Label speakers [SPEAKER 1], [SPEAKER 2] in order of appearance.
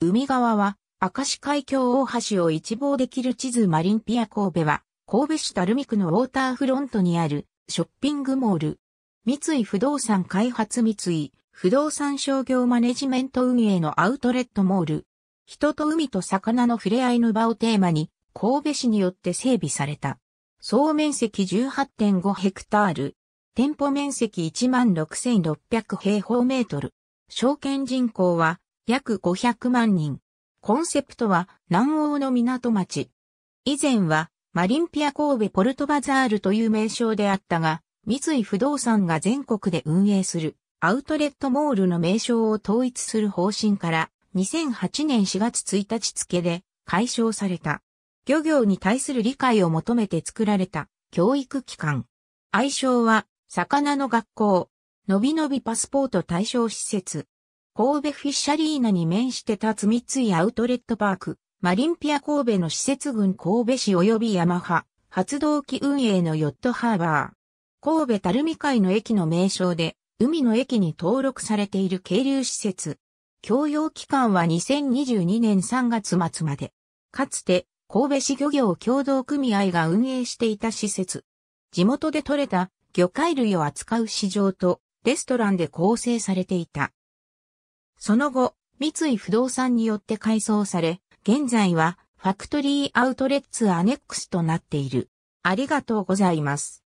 [SPEAKER 1] 海側は、明石海峡大橋を一望できる地図マリンピア神戸は、神戸市垂水区のウォーターフロントにあるショッピングモール。三井不動産開発三井不動産商業マネジメント運営のアウトレットモール。人と海と魚の触れ合いの場をテーマに、神戸市によって整備された。総面積18.5ヘクタール。店舗面積16,600平方メートル。証券人口は約500万人。コンセプトは南欧の港町。以前はマリンピア神戸ポルトバザールという名称であったが、三井不動産が全国で運営するアウトレットモールの名称を統一する方針から2008年4月1日付で解消された。漁業に対する理解を求めて作られた教育機関。愛称は魚の学校、のびのびパスポート対象施設。神戸フィッシャリーナに面して立つ三井アウトレットパーク、マリンピア神戸の施設群神戸市及びヤマハ、発動機運営のヨットハーバー。神戸たるみ海の駅の名称で、海の駅に登録されている渓流施設。共用期間は2022年3月末まで。かつて、神戸市漁業協同組合が運営していた施設。地元で採れた魚介類を扱う市場とレストランで構成されていた。その後、三井不動産によって改装され、現在はファクトリーアウトレッツアネックスとなっている。ありがとうございます。